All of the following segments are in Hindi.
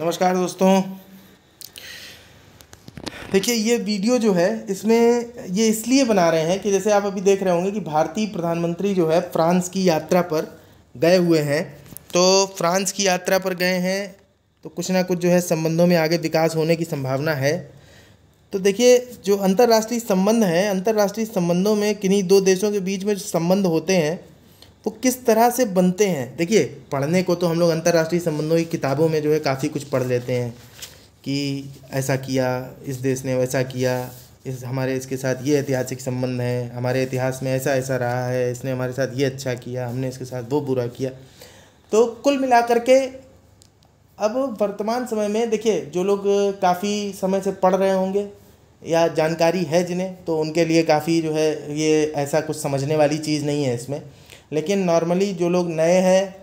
नमस्कार दोस्तों देखिए ये वीडियो जो है इसमें ये इसलिए बना रहे हैं कि जैसे आप अभी देख रहे होंगे कि भारतीय प्रधानमंत्री जो है फ्रांस की यात्रा पर गए हुए हैं तो फ्रांस की यात्रा पर गए हैं तो कुछ ना कुछ जो है संबंधों में आगे विकास होने की संभावना है तो देखिए जो अंतर्राष्ट्रीय संबंध हैं अंतर्राष्ट्रीय संबंधों में किन्हीं दो देशों के बीच में जो संबंध होते हैं वो तो किस तरह से बनते हैं देखिए पढ़ने को तो हम लोग अंतर्राष्ट्रीय संबंधों की किताबों में जो है काफ़ी कुछ पढ़ लेते हैं कि ऐसा किया इस देश ने वैसा किया इस हमारे इसके साथ ये ऐतिहासिक संबंध है हमारे इतिहास में ऐसा ऐसा रहा है इसने हमारे साथ ये अच्छा किया हमने इसके साथ वो बुरा किया तो कुल मिलाकर के अब वर्तमान समय में देखिए जो लोग काफ़ी समय से पढ़ रहे होंगे या जानकारी है जिन्हें तो उनके लिए काफ़ी जो है ये ऐसा कुछ समझने वाली चीज़ नहीं है इसमें लेकिन नॉर्मली जो लोग नए हैं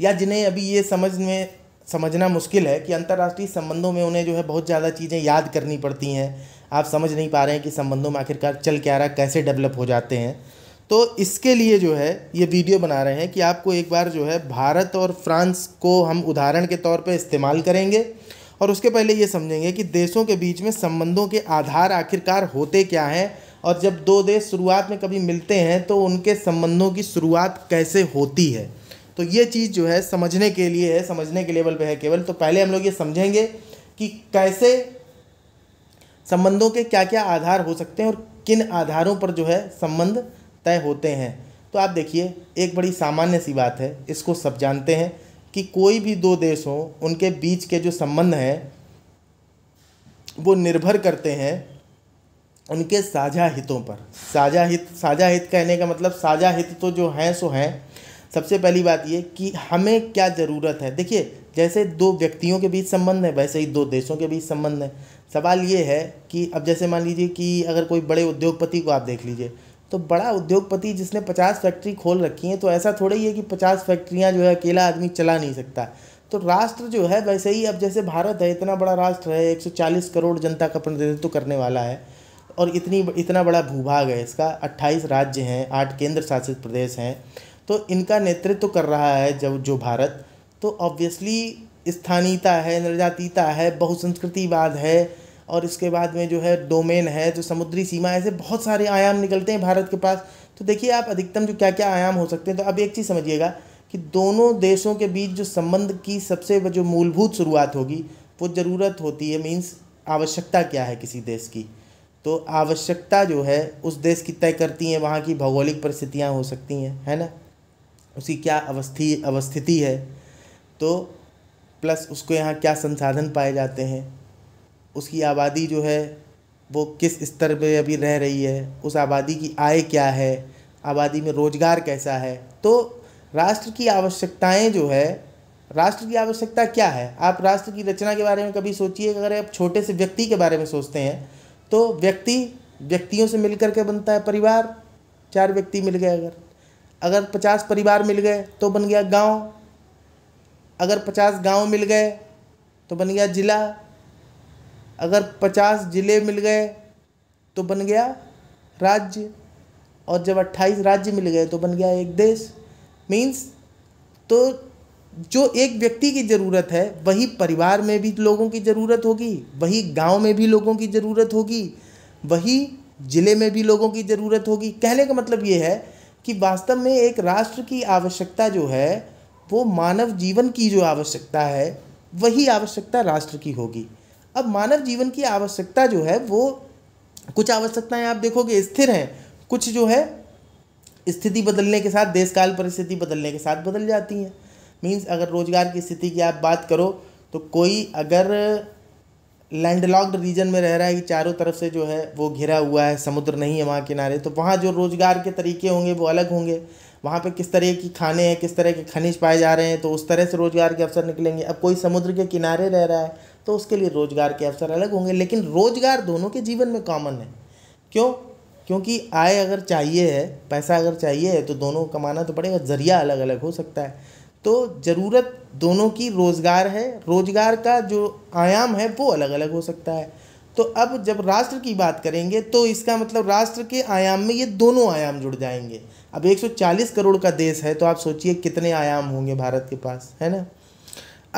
या जिन्हें अभी ये समझ में समझना मुश्किल है कि अंतर्राष्ट्रीय संबंधों में उन्हें जो है बहुत ज़्यादा चीज़ें याद करनी पड़ती हैं आप समझ नहीं पा रहे हैं कि संबंधों में आखिरकार चल क्या रहा कैसे डेवलप हो जाते हैं तो इसके लिए जो है ये वीडियो बना रहे हैं कि आपको एक बार जो है भारत और फ्रांस को हम उदाहरण के तौर पर इस्तेमाल करेंगे और उसके पहले ये समझेंगे कि देशों के बीच में संबंधों के आधार आखिरकार होते क्या हैं और जब दो देश शुरुआत में कभी मिलते हैं तो उनके संबंधों की शुरुआत कैसे होती है तो ये चीज़ जो है समझने के लिए है समझने के लेवल पे है केवल तो पहले हम लोग ये समझेंगे कि कैसे संबंधों के क्या क्या आधार हो सकते हैं और किन आधारों पर जो है संबंध तय होते हैं तो आप देखिए एक बड़ी सामान्य सी बात है इसको सब जानते हैं कि कोई भी दो देश हों उनके बीच के जो संबंध हैं वो निर्भर करते हैं उनके साझा हितों पर साझा हित साझा हित कहने का मतलब साझा हित तो जो हैं सो हैं सबसे पहली बात ये कि हमें क्या ज़रूरत है देखिए जैसे दो व्यक्तियों के बीच संबंध है वैसे ही दो देशों के बीच संबंध है सवाल ये है कि अब जैसे मान लीजिए कि अगर कोई बड़े उद्योगपति को आप देख लीजिए तो बड़ा उद्योगपति जिसने पचास फैक्ट्री खोल रखी हैं तो ऐसा थोड़ा ही है कि पचास फैक्ट्रियाँ जो है अकेला आदमी चला नहीं सकता तो राष्ट्र जो है वैसे ही अब जैसे भारत है इतना बड़ा राष्ट्र है एक करोड़ जनता का प्रतिनिधित्व करने वाला है और इतनी इतना बड़ा भूभाग है इसका 28 राज्य हैं आठ केंद्र शासित प्रदेश हैं तो इनका नेतृत्व तो कर रहा है जब जो भारत तो ऑब्वियसली स्थानीयता है निर्जातीता है बहुसंस्कृतिवाद है और इसके बाद में जो है डोमेन है जो समुद्री सीमा ऐसे बहुत सारे आयाम निकलते हैं भारत के पास तो देखिए आप अधिकतम जो क्या क्या आयाम हो सकते हैं तो अब एक चीज़ समझिएगा कि दोनों देशों के बीच जो संबंध की सबसे जो मूलभूत शुरुआत होगी वो ज़रूरत होती है मीन्स आवश्यकता क्या है किसी देश की तो आवश्यकता जो है उस देश की तय करती हैं वहाँ की भौगोलिक परिस्थितियाँ हो सकती हैं है ना उसकी क्या अवस्थी अवस्थिति है तो प्लस उसको यहाँ क्या संसाधन पाए जाते हैं उसकी आबादी जो है वो किस स्तर पे अभी रह रही है उस आबादी की आय क्या है आबादी में रोज़गार कैसा है तो राष्ट्र की आवश्यकताएं जो है राष्ट्र की आवश्यकता क्या है आप राष्ट्र की रचना के बारे में कभी सोचिए अगर आप छोटे से व्यक्ति के बारे में सोचते हैं तो व्यक्ति व्यक्तियों से मिल के बनता है परिवार चार व्यक्ति मिल गए अगर अगर पचास परिवार मिल गए तो बन गया गांव अगर पचास गांव मिल गए तो बन गया ज़िला अगर पचास ज़िले मिल गए तो बन गया राज्य और जब अट्ठाईस राज्य मिल गए तो बन गया एक देश मीन्स तो जो एक व्यक्ति की ज़रूरत है वही परिवार में भी लोगों की ज़रूरत होगी वही गांव में भी लोगों की ज़रूरत होगी वही ज़िले में भी लोगों की ज़रूरत होगी कहने का मतलब ये है कि वास्तव में एक राष्ट्र की आवश्यकता जो है वो मानव जीवन की जो आवश्यकता है वही आवश्यकता राष्ट्र की होगी अब मानव जीवन की आवश्यकता जो है वो कुछ आवश्यकताएं आप देखोगे स्थिर हैं कुछ जो है स्थिति बदलने के साथ देश काल परिस्थिति बदलने के साथ बदल जाती हैं मीन्स अगर रोज़गार की स्थिति की आप बात करो तो कोई अगर लैंडलॉक्ड रीजन में रह रहा है कि चारों तरफ से जो है वो घिरा हुआ है समुद्र नहीं है वहाँ किनारे तो वहाँ जो रोज़गार के तरीके होंगे वो अलग होंगे वहाँ पे किस तरह की खाने हैं किस तरह के खनिज पाए जा रहे हैं तो उस तरह से रोज़गार के अवसर निकलेंगे अब कोई समुद्र के किनारे रह रहा है तो उसके लिए रोज़गार के अवसर अलग होंगे लेकिन रोज़गार दोनों के जीवन में कॉमन है क्यों क्योंकि आय अगर चाहिए है पैसा अगर चाहिए है तो दोनों कमाना तो पड़ेगा ज़रिया अलग अलग हो सकता है तो ज़रूरत दोनों की रोज़गार है रोज़गार का जो आयाम है वो अलग अलग हो सकता है तो अब जब राष्ट्र की बात करेंगे तो इसका मतलब राष्ट्र के आयाम में ये दोनों आयाम जुड़ जाएंगे अब 140 करोड़ का देश है तो आप सोचिए कितने आयाम होंगे भारत के पास है ना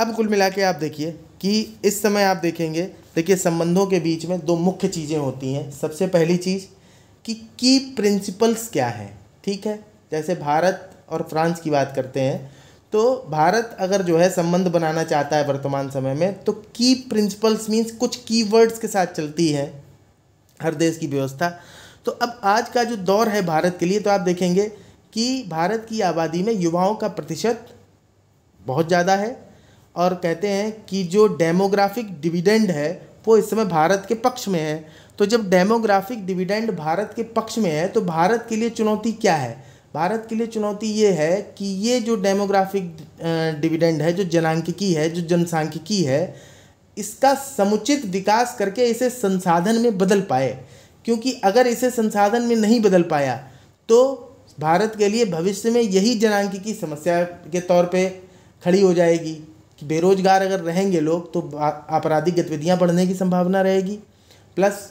अब कुल मिला के आप देखिए कि इस समय आप देखेंगे देखिए संबंधों के बीच में दो मुख्य चीज़ें होती हैं सबसे पहली चीज़ कि की प्रिंसिपल्स क्या हैं ठीक है जैसे भारत और फ्रांस की बात करते हैं तो भारत अगर जो है संबंध बनाना चाहता है वर्तमान समय में तो की प्रिंसिपल्स मीन्स कुछ की वर्ड्स के साथ चलती है हर देश की व्यवस्था तो अब आज का जो दौर है भारत के लिए तो आप देखेंगे कि भारत की आबादी में युवाओं का प्रतिशत बहुत ज़्यादा है और कहते हैं कि जो डेमोग्राफिक डिविडेंड है वो इस समय भारत के पक्ष में है तो जब डेमोग्राफिक डिविडेंड भारत के पक्ष में है तो भारत के लिए चुनौती क्या है भारत के लिए चुनौती ये है कि ये जो डेमोग्राफिक डिविडेंड है जो जनांकिकी है जो जनसांख्यिकी है इसका समुचित विकास करके इसे संसाधन में बदल पाए क्योंकि अगर इसे संसाधन में नहीं बदल पाया तो भारत के लिए भविष्य में यही जनांकिकी समस्या के तौर पे खड़ी हो जाएगी कि बेरोजगार अगर रहेंगे लोग तो आपराधिक गतिविधियाँ बढ़ने की संभावना रहेगी प्लस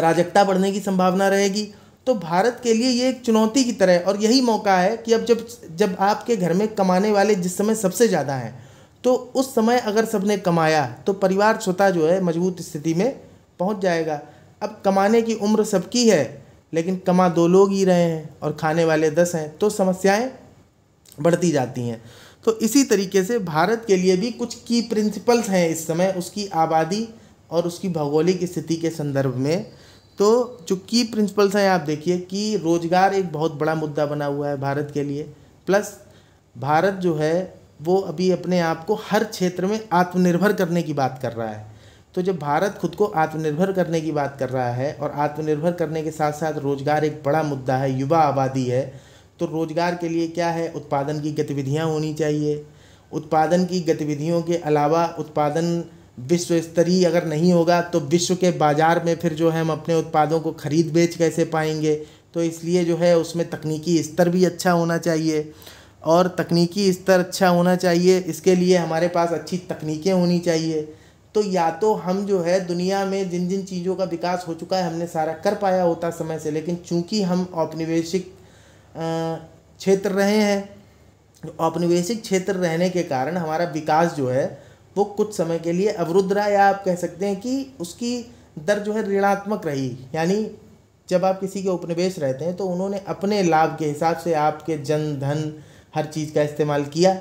अराजकता बढ़ने की संभावना रहेगी तो भारत के लिए ये एक चुनौती की तरह है और यही मौका है कि अब जब जब आपके घर में कमाने वाले जिस समय सबसे ज़्यादा हैं तो उस समय अगर सबने कमाया तो परिवार स्वतः जो है मजबूत स्थिति में पहुंच जाएगा अब कमाने की उम्र सबकी है लेकिन कमा दो लोग ही रहे हैं और खाने वाले दस हैं तो समस्याएं बढ़ती जाती हैं तो इसी तरीके से भारत के लिए भी कुछ की प्रिंसिपल्स हैं इस समय उसकी आबादी और उसकी भौगोलिक स्थिति के संदर्भ में तो जो की प्रिंसिपल्स हैं आप देखिए कि रोज़गार एक बहुत बड़ा मुद्दा बना हुआ है भारत के लिए प्लस भारत जो है वो अभी अपने आप को हर क्षेत्र में आत्मनिर्भर करने की बात कर रहा है तो जब भारत खुद को आत्मनिर्भर करने की बात कर रहा है और आत्मनिर्भर करने के साथ साथ रोज़गार एक बड़ा मुद्दा है युवा आबादी है तो रोज़गार के लिए क्या है उत्पादन की गतिविधियाँ होनी चाहिए उत्पादन की गतिविधियों के अलावा उत्पादन विश्व स्तरीय अगर नहीं होगा तो विश्व के बाज़ार में फिर जो है हम अपने उत्पादों को ख़रीद बेच कैसे पाएंगे तो इसलिए जो है उसमें तकनीकी स्तर भी अच्छा होना चाहिए और तकनीकी स्तर अच्छा होना चाहिए इसके लिए हमारे पास अच्छी तकनीकें होनी चाहिए तो या तो हम जो है दुनिया में जिन जिन चीज़ों का विकास हो चुका है हमने सारा कर पाया होता समय से लेकिन चूंकि हम औपनिवेशिक क्षेत्र रहे हैं औपनिवेशिक क्षेत्र रहने के कारण हमारा विकास जो है वो कुछ समय के लिए अवरुद्ध रहा या आप कह सकते हैं कि उसकी दर जो है ऋणात्मक रही यानी जब आप किसी के उपनिवेश रहते हैं तो उन्होंने अपने लाभ के हिसाब से आपके जन धन हर चीज़ का इस्तेमाल किया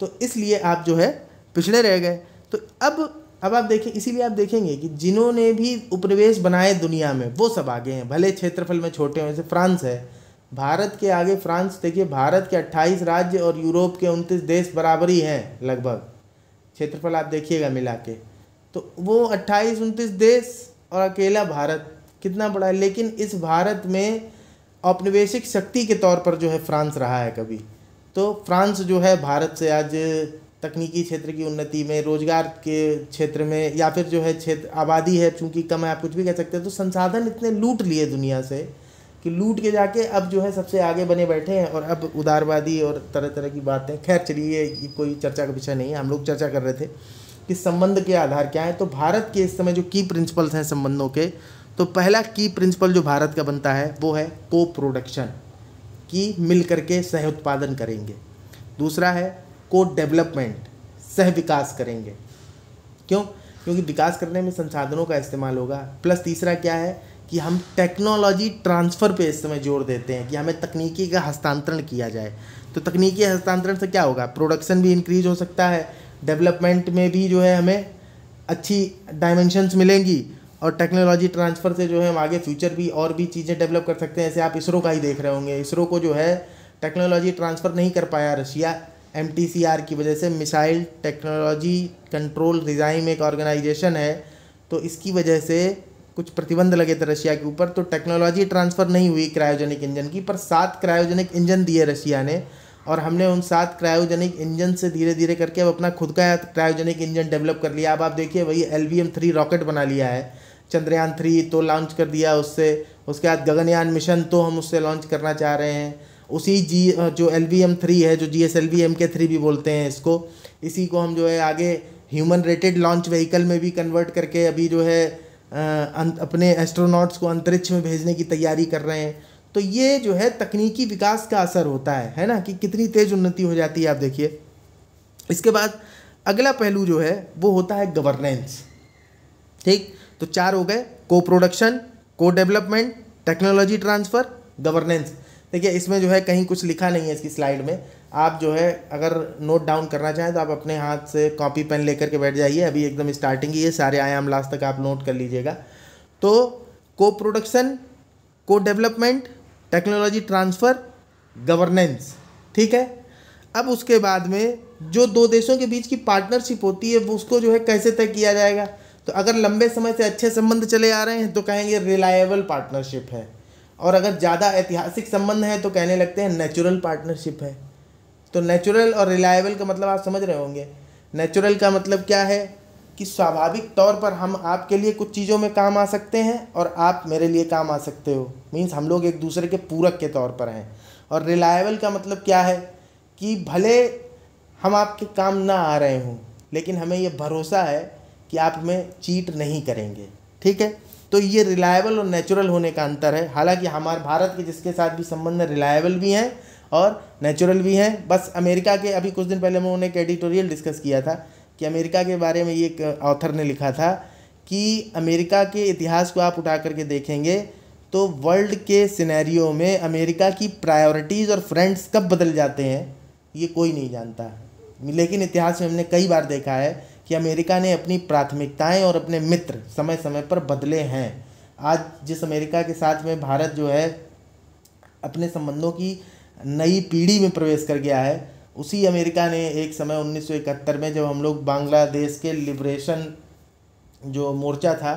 तो इसलिए आप जो है पिछड़े रह गए तो अब अब आप देखें इसीलिए आप देखेंगे कि जिन्होंने भी उपनिवेश बनाए दुनिया में वो सब आगे हैं भले क्षेत्रफल में छोटे हों जैसे फ्रांस है भारत के आगे फ्रांस देखिए भारत के 28 राज्य और यूरोप के 29 देश बराबर ही हैं लगभग क्षेत्रफल आप देखिएगा मिला के तो वो अट्ठाईस उनतीस देश और अकेला भारत कितना बड़ा है लेकिन इस भारत में औपनिवेशिक शक्ति के तौर पर जो है फ्रांस रहा है कभी तो फ्रांस जो है भारत से आज तकनीकी क्षेत्र की उन्नति में रोजगार के क्षेत्र में या फिर जो है क्षेत्र आबादी है चूंकि कम है आप कुछ भी कह सकते हैं तो संसाधन इतने लूट लिए दुनिया से कि लूट के जाके अब जो है सबसे आगे बने बैठे हैं और अब उदारवादी और तरह तरह की बातें खैर चलिए ये कोई चर्चा का विषय नहीं है हम लोग चर्चा कर रहे थे कि संबंध के आधार क्या है तो भारत के इस समय जो की प्रिंसिपल्स हैं संबंधों के तो पहला की प्रिंसिपल जो भारत का बनता है वो है को प्रोडक्शन की मिल करके सह उत्पादन करेंगे दूसरा है को डेवलपमेंट सह विकास करेंगे क्यों क्योंकि विकास करने में संसाधनों का इस्तेमाल होगा प्लस तीसरा क्या है कि हम टेक्नोलॉजी ट्रांसफ़र पे इस समय जोर देते हैं कि हमें तकनीकी का हस्तांतरण किया जाए तो तकनीकी हस्तांतरण से क्या होगा प्रोडक्शन भी इंक्रीज हो सकता है डेवलपमेंट में भी जो है हमें अच्छी डायमेंशंस मिलेंगी और टेक्नोलॉजी ट्रांसफ़र से जो है हम आगे फ्यूचर भी और भी चीज़ें डेवलप कर सकते हैं जैसे आप इसरो का ही देख रहे होंगे इसरो को जो है टेक्नोलॉजी ट्रांसफ़र नहीं कर पाया रशिया एम की वजह से मिसाइल टेक्नोलॉजी कंट्रोल डिज़ाइन एक ऑर्गेनाइजेशन है तो इसकी वजह से कुछ प्रतिबंध लगे थे रशिया के ऊपर तो टेक्नोलॉजी ट्रांसफ़र नहीं हुई क्रायोजेनिक इंजन की पर सात क्रायोजेनिक इंजन दिए रशिया ने और हमने उन सात क्रायोजेनिक इंजन से धीरे धीरे करके अब अपना खुद का क्रायोजेनिक इंजन डेवलप कर लिया अब आप देखिए वही L V M three rocket बना लिया है चंद्रयान थ्री तो लॉन्च कर दिया उससे उसके बाद गगनयान मिशन तो हम उससे लॉन्च करना चाह रहे हैं उसी जी जो एल वी एम थ्री है जो G S L V M के थ्री भी बोलते हैं इसको इसी को हम जो है आगे ह्यूमन रेटेड लॉन्च व्हीकल में भी कन्वर्ट करके अभी जो है अं, अपने एस्ट्रोनॉट्स को अंतरिक्ष में भेजने की तैयारी कर रहे हैं तो ये जो है तकनीकी विकास का असर होता है है ना कि कितनी तेज़ उन्नति हो जाती है आप देखिए इसके बाद अगला पहलू जो है वो होता है गवर्नेंस ठीक तो चार हो गए को production co development technology transfer governance देखिए इसमें जो है कहीं कुछ लिखा नहीं है इसकी स्लाइड में आप जो है अगर नोट डाउन करना चाहें तो आप अपने हाथ से कॉपी पेन लेकर के बैठ जाइए अभी एकदम स्टार्टिंग ही है सारे आयाम लास्ट तक आप नोट कर लीजिएगा तो को production co development technology transfer governance ठीक है अब उसके बाद में जो दो देशों के बीच की पार्टनरशिप होती है वो उसको जो है कैसे तय किया जाएगा तो अगर लंबे समय से अच्छे संबंध चले आ रहे हैं तो कहेंगे रिलायबल पार्टनरशिप है और अगर ज़्यादा ऐतिहासिक संबंध है तो कहने लगते हैं नेचुरल पार्टनरशिप है तो नेचुरल और रिलायबल का मतलब आप समझ रहे होंगे नेचुरल का मतलब क्या है कि स्वाभाविक तौर पर हम आपके लिए कुछ चीज़ों में काम आ सकते हैं और आप मेरे लिए काम आ सकते हो मीन्स हम लोग एक दूसरे के पूरक के तौर पर हैं और रिलायबल का मतलब क्या है कि भले हम आपके काम ना आ रहे हों लेकिन हमें ये भरोसा है कि आप हमें चीट नहीं करेंगे ठीक है तो ये रिलायबल और नेचुरल होने का अंतर है हालांकि हमारे भारत के जिसके साथ भी संबंध रिलायबल भी हैं और नेचुरल भी हैं बस अमेरिका के अभी कुछ दिन पहले मैं उन्हें एक एडिटोरियल डिस्कस किया था कि अमेरिका के बारे में ये एक ऑथर ने लिखा था कि अमेरिका के इतिहास को आप उठा करके देखेंगे तो वर्ल्ड के सिनेरियो में अमेरिका की प्रायोरिटीज़ और फ्रेंड्स कब बदल जाते हैं ये कोई नहीं जानता लेकिन इतिहास में हमने कई बार देखा है कि अमेरिका ने अपनी प्राथमिकताएं और अपने मित्र समय समय पर बदले हैं आज जिस अमेरिका के साथ में भारत जो है अपने संबंधों की नई पीढ़ी में प्रवेश कर गया है उसी अमेरिका ने एक समय 1971 में जब हम लोग बांग्लादेश के लिब्रेशन जो मोर्चा था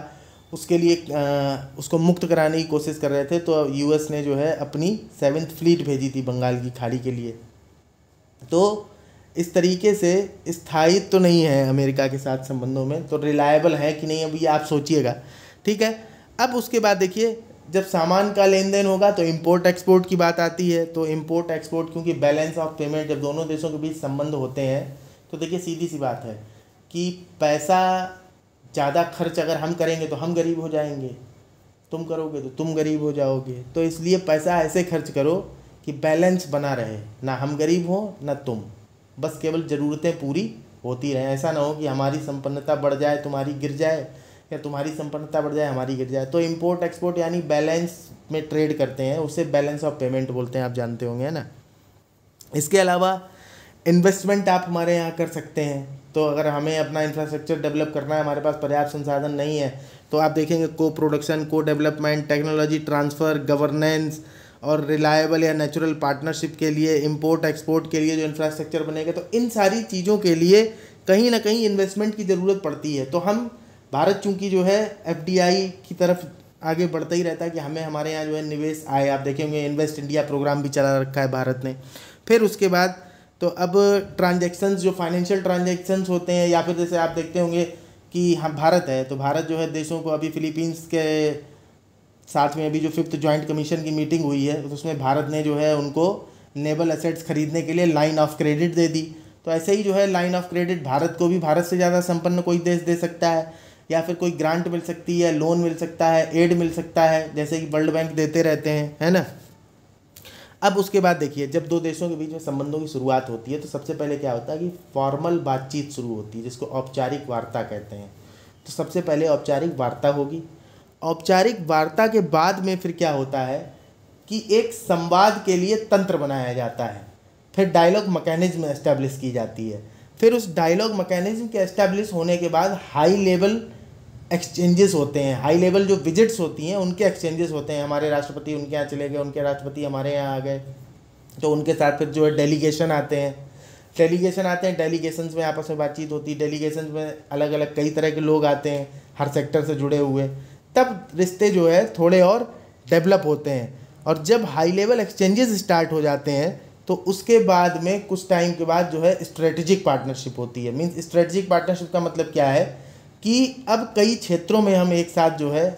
उसके लिए उसको मुक्त कराने की कोशिश कर रहे थे तो यूएस ने जो है अपनी सेवन्थ फ्लीट भेजी थी बंगाल की खाड़ी के लिए तो इस तरीके से स्थायित्व तो नहीं है अमेरिका के साथ संबंधों में तो रिलायबल है कि नहीं अभी आप सोचिएगा ठीक है अब उसके बाद देखिए जब सामान का लेन देन होगा तो इम्पोर्ट एक्सपोर्ट की बात आती है तो इम्पोर्ट एक्सपोर्ट क्योंकि बैलेंस ऑफ पेमेंट जब दोनों देशों के बीच संबंध होते हैं तो देखिए सीधी सी बात है कि पैसा ज़्यादा खर्च अगर हम करेंगे तो हम गरीब हो जाएंगे तुम करोगे तो तुम गरीब हो जाओगे तो इसलिए पैसा ऐसे खर्च करो कि बैलेंस बना रहे ना हम गरीब हो ना तुम बस केवल ज़रूरतें पूरी होती रहें ऐसा ना हो कि हमारी संपन्नता बढ़ जाए तुम्हारी गिर जाए क्या तुम्हारी संपन्नता बढ़ जाए हमारी गिर जाए तो इम्पोर्ट एक्सपोर्ट यानी बैलेंस में ट्रेड करते हैं उसे बैलेंस ऑफ पेमेंट बोलते हैं आप जानते होंगे है ना इसके अलावा इन्वेस्टमेंट आप हमारे यहाँ कर सकते हैं तो अगर हमें अपना इंफ्रास्ट्रक्चर डेवलप करना है हमारे पास पर्याप्त संसाधन नहीं है तो आप देखेंगे co production co development technology transfer governance और रिलायबल या नेचुरल पार्टनरशिप के लिए इंपोर्ट एक्सपोर्ट के लिए जो इंफ्रास्ट्रक्चर बनेगा तो इन सारी चीज़ों के लिए कहीं ना कहीं इन्वेस्टमेंट की ज़रूरत पड़ती है तो हम भारत चूंकि जो है एफ की तरफ आगे बढ़ता ही रहता है कि हमें हमारे यहाँ जो है निवेश आए आप देखेंगे इन्वेस्ट इंडिया प्रोग्राम भी चला रखा है भारत ने फिर उसके बाद तो अब ट्रांजैक्शंस जो फाइनेंशियल ट्रांजैक्शंस होते हैं या फिर जैसे आप देखते होंगे कि हम भारत है तो भारत जो है देशों को अभी फिलीपींस के साथ में अभी जो फिफ्थ जॉइंट कमीशन की मीटिंग हुई है तो उसमें भारत ने जो है उनको नेबल असेट्स खरीदने के लिए लाइन ऑफ क्रेडिट दे दी तो ऐसे ही जो है लाइन ऑफ क्रेडिट भारत को भी भारत से ज़्यादा संपन्न कोई देश दे सकता है या फिर कोई ग्रांट मिल सकती है लोन मिल सकता है एड मिल सकता है जैसे कि वर्ल्ड बैंक देते रहते हैं है ना अब उसके बाद देखिए जब दो देशों के बीच में संबंधों की शुरुआत होती है तो सबसे पहले क्या होता है कि फॉर्मल बातचीत शुरू होती है जिसको औपचारिक वार्ता कहते हैं तो सबसे पहले औपचारिक वार्ता होगी औपचारिक वार्ता के बाद में फिर क्या होता है कि एक संवाद के लिए तंत्र बनाया जाता है फिर डायलॉग मैकेनिज्म एस्टेब्लिश की जाती है फिर उस डायलॉग मैकेनिज्म के एस्टेब्लिश होने के बाद हाई लेवल एक्सचेंजेस होते हैं हाई लेवल जो विजिट्स होती हैं उनके एक्सचेंजेस होते हैं हमारे राष्ट्रपति उनके यहाँ चले गए उनके राष्ट्रपति हमारे यहाँ आ गए तो उनके साथ फिर जो है डेलीगेशन आते हैं डेलीगेशन आते हैं डेलीगेशन में आपस में बातचीत होती है डेलीगेशन में अलग अलग कई तरह के लोग आते हैं हर सेक्टर से जुड़े हुए तब रिश्ते जो है थोड़े और डेवलप होते हैं और जब हाई लेवल एक्सचेंजेस स्टार्ट हो जाते हैं तो उसके बाद में कुछ टाइम के बाद जो है स्ट्रेटजिक पार्टनरशिप होती है मीन्स स्ट्रेटजिक पार्टनरशिप का मतलब क्या है कि अब कई क्षेत्रों में हम एक साथ जो है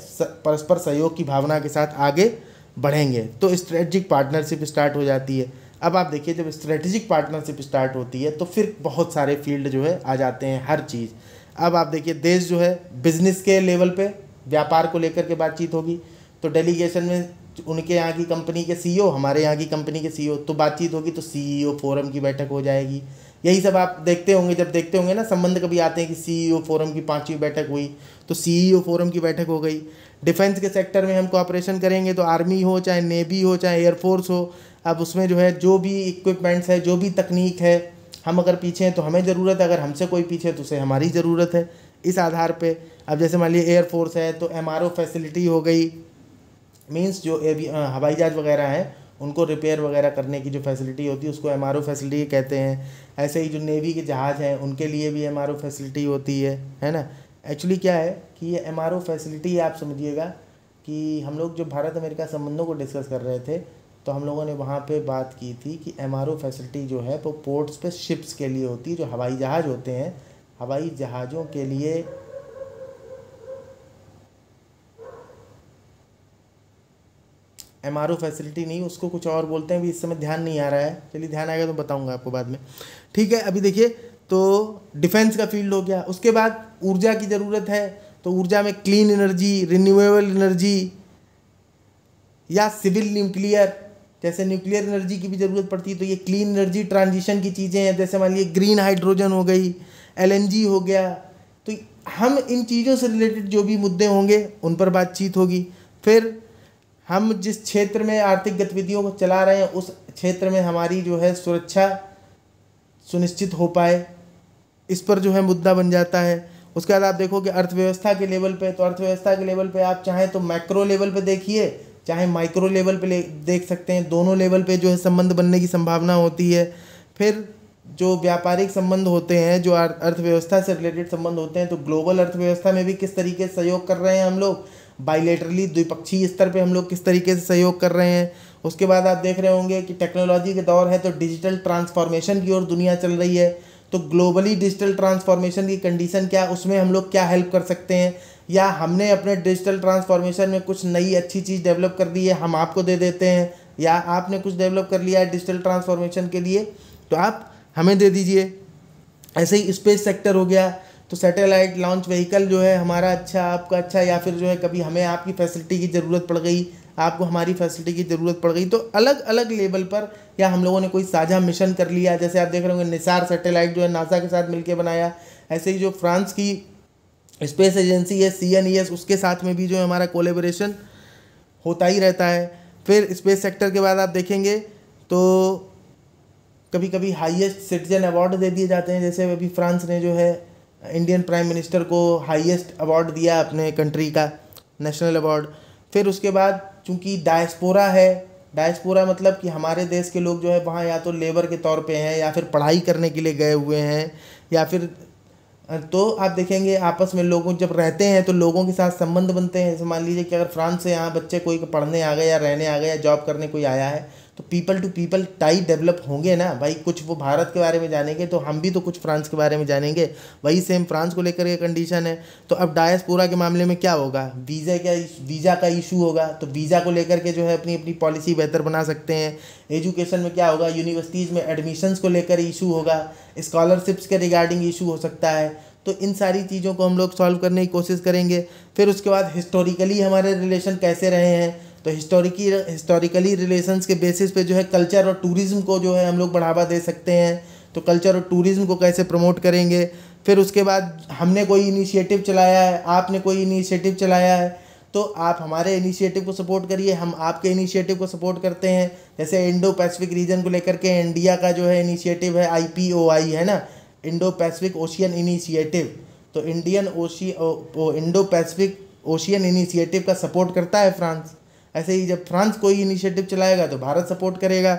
परस्पर सहयोग की भावना के साथ आगे बढ़ेंगे तो स्ट्रेटजिक पार्टनरशिप स्टार्ट हो जाती है अब आप देखिए जब स्ट्रेटजिक पार्टनरशिप स्टार्ट होती है तो फिर बहुत सारे फील्ड जो है आ जाते हैं हर चीज़ अब आप देखिए देश जो है बिजनेस के लेवल पे व्यापार को लेकर के बातचीत होगी तो डेलीगेशन में उनके यहाँ की कंपनी के सीईओ हमारे यहाँ की कंपनी के सीईओ तो बातचीत होगी तो सीईओ फोरम की बैठक हो जाएगी यही सब आप देखते होंगे जब देखते होंगे ना संबंध कभी आते हैं कि सीईओ फोरम e की पाँचवीं बैठक हुई तो सीईओ फोरम e की बैठक हो गई डिफेंस के सेक्टर में हम कॉपरेशन करेंगे तो आर्मी हो चाहे नेवी हो चाहे एयरफोर्स हो अब उसमें जो है जो भी इक्विपमेंट्स है जो भी तकनीक है हम अगर पीछे हैं तो हमें ज़रूरत है अगर हमसे कोई पीछे है तो उसे हमारी ज़रूरत है इस आधार पर अब जैसे मान लीजिए एयरफोर्स है तो एम फैसिलिटी हो गई मीन्स जो हवाई जहाज़ वगैरह हैं उनको रिपेयर वगैरह करने की जो फैसिलिटी होती है उसको एम फैसिलिटी कहते हैं ऐसे ही जो नेवी के जहाज़ हैं उनके लिए भी एम फैसिलिटी होती है है ना एक्चुअली क्या है कि ये एम फैसिलिटी आप समझिएगा कि हम लोग जो भारत अमेरिका संबंधों को डिस्कस कर रहे थे तो हम लोगों ने वहाँ पे बात की थी कि एम फैसिलिटी जो है वो पोर्ट्स पे शिप्स के लिए होती है जो हवाई जहाज़ होते हैं हवाई जहाज़ों के लिए एम आर ओ फैसिलिटी नहीं उसको कुछ और बोलते हैं अभी इस समय ध्यान नहीं आ रहा है चलिए ध्यान आएगा तो बताऊँगा आपको बाद में ठीक है अभी देखिए तो डिफेंस का फील्ड हो गया उसके बाद ऊर्जा की ज़रूरत है तो ऊर्जा में क्लीन एनर्जी रिन्यूएबल एनर्जी या सिविल न्यूक्लियर जैसे न्यूक्लियर एनर्जी की भी ज़रूरत पड़ती है तो ये क्लीन एनर्जी ट्रांजिशन की चीज़ें हैं जैसे मान लीजिए ग्रीन हाइड्रोजन हो गई जी हो गया तो हम इन चीज़ों से रिलेटेड जो भी मुद्दे होंगे उन पर बातचीत होगी फिर हम जिस क्षेत्र में आर्थिक गतिविधियों को चला रहे हैं उस क्षेत्र में हमारी जो है सुरक्षा सुनिश्चित हो पाए इस पर जो है मुद्दा बन जाता है उसके बाद आप देखोगे अर्थव्यवस्था के लेवल पे तो अर्थव्यवस्था के लेवल पे आप चाहें तो मैक्रो लेवल पे देखिए चाहे माइक्रो लेवल पे ले, देख सकते हैं दोनों लेवल पे जो है संबंध बनने की संभावना होती है फिर जो व्यापारिक संबंध होते हैं जो अर्थव्यवस्था से रिलेटेड संबंध होते हैं तो ग्लोबल अर्थव्यवस्था में भी किस तरीके से सहयोग कर रहे हैं हम लोग बाइलेटरली द्विपक्षीय स्तर पे हम लोग किस तरीके से सहयोग कर रहे हैं उसके बाद आप देख रहे होंगे कि टेक्नोलॉजी के दौर है तो डिजिटल ट्रांसफॉर्मेशन की ओर दुनिया चल रही है तो ग्लोबली डिजिटल ट्रांसफॉर्मेशन की कंडीशन क्या उसमें हम लोग क्या हेल्प कर सकते हैं या हमने अपने डिजिटल ट्रांसफॉर्मेशन में कुछ नई अच्छी चीज़ डेवलप कर दी है हम आपको दे देते हैं या आपने कुछ डेवलप कर लिया है डिजिटल ट्रांसफॉर्मेशन के लिए तो आप हमें दे दीजिए ऐसे ही स्पेस सेक्टर हो गया तो सैटेलाइट लॉन्च व्हीकल जो है हमारा अच्छा आपका अच्छा या फिर जो है कभी हमें आपकी फैसिलिटी की ज़रूरत पड़ गई आपको हमारी फैसिलिटी की ज़रूरत पड़ गई तो अलग अलग लेवल पर या हम लोगों ने कोई साझा मिशन कर लिया जैसे आप देख रहे होंगे निसार सैटेलाइट जो है नासा के साथ मिलकर बनाया ऐसे ही जो फ्रांस की स्पेस एजेंसी है सी एन ई एस उसके साथ में भी जो है हमारा कोलेबोरेशन होता ही रहता है फिर स्पेस सेक्टर के बाद आप देखेंगे तो कभी कभी हाईएस्ट सिटीजन अवार्ड दे दिए जाते हैं जैसे अभी फ्रांस ने जो है इंडियन प्राइम मिनिस्टर को हाईएस्ट अवार्ड दिया अपने कंट्री का नेशनल अवार्ड फिर उसके बाद चूंकि डायस्पोरा है डायस्पोरा मतलब कि हमारे देश के लोग जो है वहाँ या तो लेबर के तौर पे हैं या फिर पढ़ाई करने के लिए गए हुए हैं या फिर तो आप देखेंगे आपस में लोगों जब रहते हैं तो लोगों के साथ संबंध बनते हैं जैसे मान लीजिए कि अगर फ्रांस से यहाँ बच्चे कोई पढ़ने आ गए या रहने आ गए या जॉब करने कोई आया है तो people to people tie develop होंगे ना भाई कुछ वो भारत के बारे में जानेंगे तो हम भी तो कुछ फ्रांस के बारे में जानेंगे वही सेम फ्रांस को लेकर के कंडीशन है तो अब डायस्पोरा के मामले में क्या होगा वीज़ा का वीज़ा का इशू होगा तो वीज़ा को लेकर के जो है अपनी अपनी पॉलिसी बेहतर बना सकते हैं एजुकेशन में क्या होगा यूनिवर्सिटीज़ में एडमिशन्स को लेकर इशू होगा स्कॉलरशिप्स के रिगार्डिंग इशू हो सकता है तो इन सारी चीज़ों को हम लोग सॉल्व करने की कोशिश करेंगे फिर उसके बाद हिस्टोरिकली हमारे रिलेशन कैसे रहे हैं तो हिस्टोरिकी हिस्टोरिकली रिलेशन के बेसिस पे जो है कल्चर और टूरिज़्म को जो है हम लोग बढ़ावा दे सकते हैं तो कल्चर और टूरिज़्म को कैसे प्रमोट करेंगे फिर उसके बाद हमने कोई इनिशिएटिव चलाया है आपने कोई इनिशिएटिव चलाया है तो आप हमारे इनिशिएटिव को सपोर्ट करिए हम आपके इनिशिएटिव को सपोर्ट करते हैं जैसे इंडो पैसिफिक रीजन को लेकर के इंडिया का जो है इनिशिएटिव है आई है ना इंडो पैसिफिक ओशियन इनिशिएटिव तो Indian ocean Indo Pacific ocean initiative का सपोर्ट करता है फ्रांस ऐसे ही जब फ्रांस कोई इनिशिएटिव चलाएगा तो भारत सपोर्ट करेगा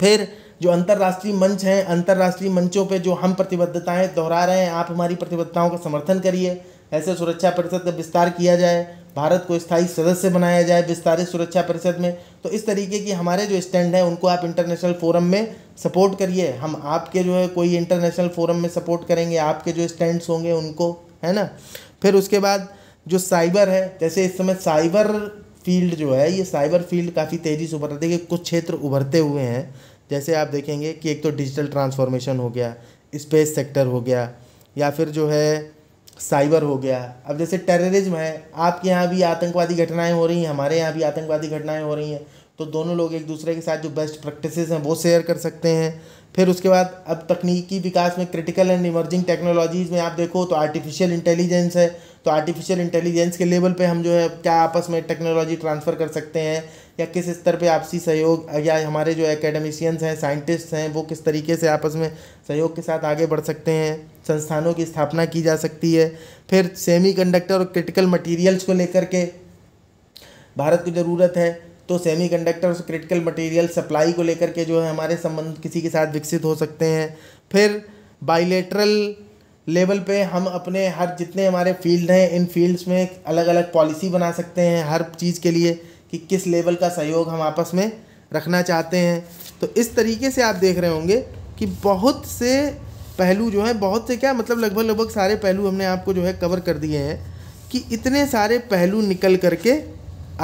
फिर जो अंतर्राष्ट्रीय मंच हैं अंतर्राष्ट्रीय मंचों पे जो हम प्रतिबद्धताएं दोहरा रहे हैं आप हमारी प्रतिबद्धताओं का समर्थन करिए ऐसे सुरक्षा परिषद का विस्तार किया जाए भारत को स्थायी सदस्य बनाया जाए विस्तारित सुरक्षा परिषद में तो इस तरीके की हमारे जो स्टैंड हैं उनको आप इंटरनेशनल फोरम में सपोर्ट करिए हम आपके जो है कोई इंटरनेशनल फोरम में सपोर्ट करेंगे आपके जो स्टैंड्स होंगे उनको है ना फिर उसके बाद जो साइबर है जैसे इस समय साइबर फील्ड जो है ये साइबर फील्ड काफ़ी तेज़ी से उभर रहा है देखिए कुछ क्षेत्र उभरते हुए हैं जैसे आप देखेंगे कि एक तो डिजिटल ट्रांसफॉर्मेशन हो गया स्पेस सेक्टर हो गया या फिर जो है साइबर हो गया अब जैसे टेररिज्म है आपके यहाँ भी आतंकवादी घटनाएं हो रही हैं हमारे यहाँ भी आतंकवादी घटनाएं हो रही हैं तो दोनों लोग एक दूसरे के साथ जो बेस्ट प्रैक्टिसेस हैं वो शेयर कर सकते हैं फिर उसके बाद अब तकनीकी विकास में क्रिटिकल एंड इमर्जिंग टेक्नोलॉजीज़ में आप देखो तो आर्टिफिशियल इंटेलिजेंस है तो आर्टिफिशियल इंटेलिजेंस के लेवल पे हम जो है क्या आपस में टेक्नोलॉजी ट्रांसफ़र कर सकते हैं या किस स्तर पे आपसी सहयोग या हमारे जो एकेडमिशियंस हैं साइंटिस्ट हैं वो किस तरीके से आपस में सहयोग के साथ आगे बढ़ सकते हैं संस्थानों की स्थापना की जा सकती है फिर सेमी और क्रिटिकल मटीरियल्स को लेकर के भारत को ज़रूरत है तो कंडक्टर क्रिटिकल मटेरियल सप्लाई को लेकर के जो है हमारे संबंध किसी के साथ विकसित हो सकते हैं फिर बाइलेटरल लेवल पे हम अपने हर जितने हमारे फील्ड हैं इन फील्ड्स में अलग अलग पॉलिसी बना सकते हैं हर चीज़ के लिए कि किस लेवल का सहयोग हम आपस में रखना चाहते हैं तो इस तरीके से आप देख रहे होंगे कि बहुत से पहलू जो है बहुत से क्या मतलब लगभग लगभग सारे पहलू हमने आपको जो है कवर कर दिए हैं कि इतने सारे पहलू निकल करके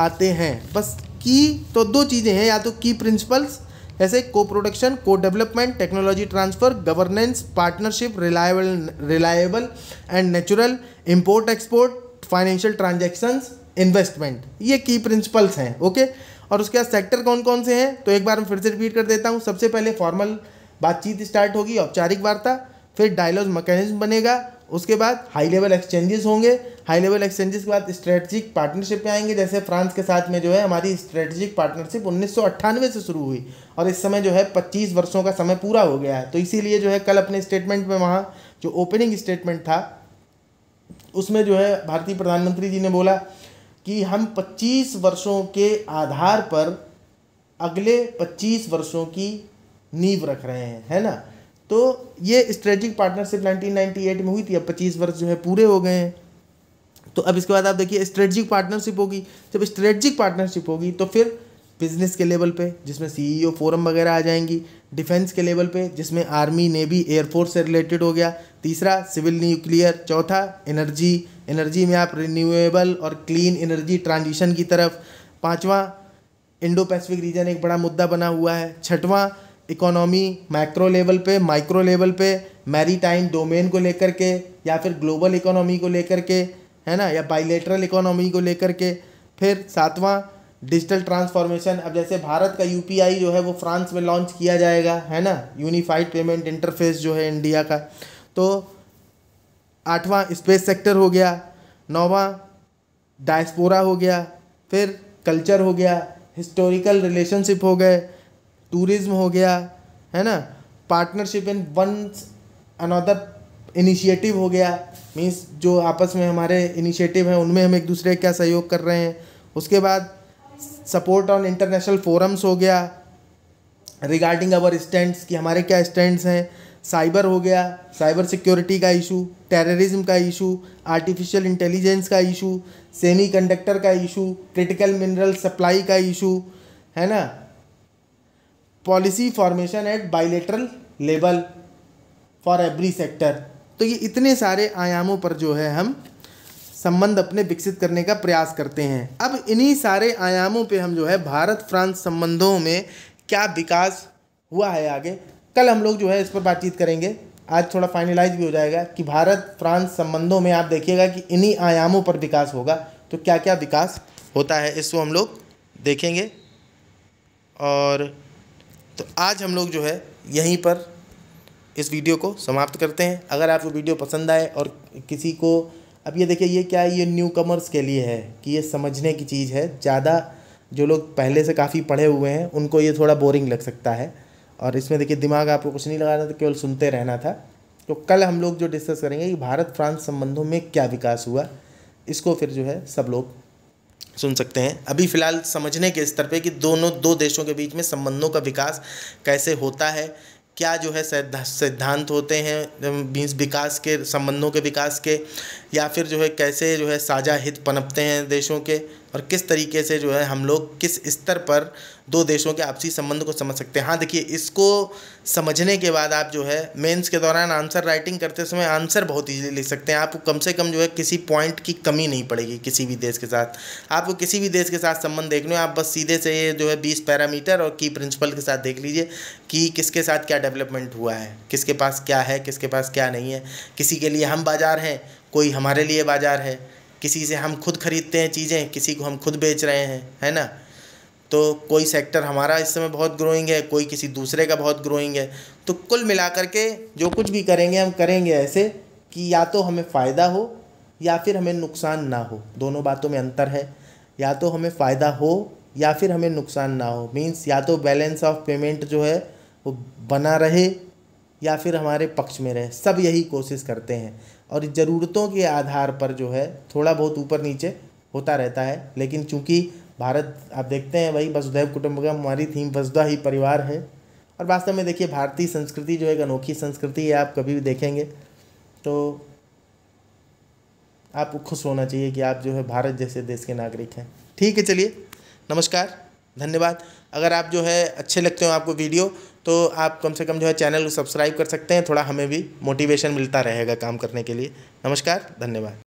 आते हैं बस की तो दो चीज़ें हैं या तो की प्रिंसिपल्स जैसे co production co development technology transfer governance partnership reliable reliable and natural import export financial transactions investment ये की प्रिंसिपल्स हैं ओके और उसके बाद सेक्टर कौन कौन से हैं तो एक बार मैं फिर से रिपीट कर देता हूँ सबसे पहले फॉर्मल बातचीत स्टार्ट होगी औपचारिक वार्ता फिर डायलॉग मैकेनिज्म बनेगा उसके बाद हाई लेवल एक्सचेंजेस होंगे हाई लेवल एक्सचेंजेस के बाद स्ट्रेटजिक पार्टनरशिप में आएंगे जैसे फ्रांस के साथ में जो है हमारी स्ट्रेटजिक पार्टनरशिप उन्नीस से शुरू हुई और इस समय जो है 25 वर्षों का समय पूरा हो गया है तो इसीलिए जो है कल अपने स्टेटमेंट में वहाँ जो ओपनिंग स्टेटमेंट था उसमें जो है भारतीय प्रधानमंत्री जी ने बोला कि हम पच्चीस वर्षों के आधार पर अगले पच्चीस वर्षों की नींव रख रहे हैं है ना तो ये स्ट्रेटजिक पार्टनरशिप 1998 में हुई थी अब 25 वर्ष जो है पूरे हो गए हैं तो अब इसके बाद आप देखिए स्ट्रेटजिक पार्टनरशिप होगी जब स्ट्रेटजिक पार्टनरशिप होगी तो फिर बिजनेस के लेवल पे जिसमें सीईओ फोरम e वगैरह आ जाएंगी डिफेंस के लेवल पे जिसमें आर्मी नेवी एयरफोर्स से रिलेटेड हो गया तीसरा सिविल न्यूक्लियर चौथा एनर्जी एनर्जी में आप रिन्यूएबल और क्लीन एनर्जी ट्रांजिशन की तरफ पाँचवा इंडो पैसिफिक रीजन एक बड़ा मुद्दा बना हुआ है छठवां इकोनॉमी मैक्रो लेवल पे माइक्रो लेवल पे मैरी टाइम डोमेन को लेकर के या फिर ग्लोबल इकोनॉमी को लेकर के है ना या बाइलेटरल इकोनॉमी को लेकर के फिर सातवां डिजिटल ट्रांसफॉर्मेशन अब जैसे भारत का यू जो है वो फ्रांस में लॉन्च किया जाएगा है ना यूनिफाइड पेमेंट इंटरफेस जो है इंडिया का तो आठवां स्पेस सेक्टर हो गया नौवां डायस्पोरा हो गया फिर कल्चर हो गया हिस्टोरिकल रिलेशनशिप हो गए टूरिज्म हो गया है ना partnership in one another initiative हो गया मीन्स जो आपस में हमारे इनिशिएटिव हैं उनमें हम एक दूसरे का सहयोग कर रहे हैं उसके बाद सपोर्ट ऑन इंटरनेशनल फोरम्स हो गया रिगार्डिंग अवर स्टैंड्स कि हमारे क्या स्टैंड्स हैं साइबर हो गया साइबर सिक्योरिटी का इशू टेररिज्म का इशू आर्टिफिशियल इंटेलिजेंस का इशू सेमी कंडक्टर का इशू क्रिटिकल मिनरल सप्लाई का इशू है ना policy formation at bilateral level for every sector तो ये इतने सारे आयामों पर जो है हम संबंध अपने विकसित करने का प्रयास करते हैं अब इन्हीं सारे आयामों पे हम जो है भारत फ्रांस संबंधों में क्या विकास हुआ है आगे कल हम लोग जो है इस पर बातचीत करेंगे आज थोड़ा फाइनलाइज भी हो जाएगा कि भारत फ्रांस संबंधों में आप देखिएगा कि इन्हीं आयामों पर विकास होगा तो क्या क्या विकास होता है इसको हम लोग देखेंगे और तो आज हम लोग जो है यहीं पर इस वीडियो को समाप्त करते हैं अगर आपको वीडियो पसंद आए और किसी को अब ये देखिए ये क्या है ये न्यू कमर्स के लिए है कि ये समझने की चीज़ है ज़्यादा जो लोग पहले से काफ़ी पढ़े हुए हैं उनको ये थोड़ा बोरिंग लग सकता है और इसमें देखिए दिमाग आपको कुछ नहीं लगाना था केवल सुनते रहना था तो कल हम लोग जो डिस्कस करेंगे कि भारत फ्रांस संबंधों में क्या विकास हुआ इसको फिर जो है सब लोग सुन सकते हैं अभी फ़िलहाल समझने के स्तर पे कि दोनों दो देशों के बीच में संबंधों का विकास कैसे होता है क्या जो है सिद्धांत होते हैं मीन्स विकास के संबंधों के विकास के या फिर जो है कैसे जो है साझा हित पनपते हैं देशों के और किस तरीके से जो है हम लोग किस स्तर पर दो देशों के आपसी संबंध को समझ सकते हैं हाँ देखिए इसको समझने के बाद आप जो है मेंस के दौरान आंसर राइटिंग करते समय आंसर बहुत ईजिली लिख सकते हैं आपको कम से कम जो है किसी पॉइंट की कमी नहीं पड़ेगी किसी भी देश के साथ आपको किसी भी देश के साथ संबंध देखने आप बस सीधे से ये जो है बीस पैरामीटर और की प्रिंसिपल के साथ देख लीजिए कि किसके साथ क्या डेवलपमेंट हुआ है किसके पास क्या है किसके पास क्या नहीं है किसी के लिए हम बाज़ार हैं कोई हमारे लिए बाज़ार है किसी से हम खुद खरीदते हैं चीज़ें किसी को हम खुद बेच रहे हैं है ना तो कोई सेक्टर हमारा इस समय बहुत ग्रोइंग है कोई किसी दूसरे का बहुत ग्रोइंग है तो कुल मिला के जो कुछ भी करेंगे हम करेंगे ऐसे कि या तो हमें फ़ायदा हो या फिर हमें नुकसान ना हो दोनों बातों में अंतर है या तो हमें फ़ायदा हो या फिर हमें नुकसान ना हो मीन्स या तो बैलेंस ऑफ पेमेंट जो है वो बना रहे या फिर हमारे पक्ष में रहे सब यही कोशिश करते हैं और ज़रूरतों के आधार पर जो है थोड़ा बहुत ऊपर नीचे होता रहता है लेकिन चूंकि भारत आप देखते हैं भाई वसुधैव कुटुम्बकम हमारी थीम वसुधा ही परिवार है और वास्तव में देखिए भारतीय संस्कृति जो एक अनोखी संस्कृति है आप कभी भी देखेंगे तो आपको खुश होना चाहिए कि आप जो है भारत जैसे देश के नागरिक हैं ठीक है चलिए नमस्कार धन्यवाद अगर आप जो है अच्छे लगते हो आपको वीडियो तो आप कम से कम जो है चैनल को सब्सक्राइब कर सकते हैं थोड़ा हमें भी मोटिवेशन मिलता रहेगा काम करने के लिए नमस्कार धन्यवाद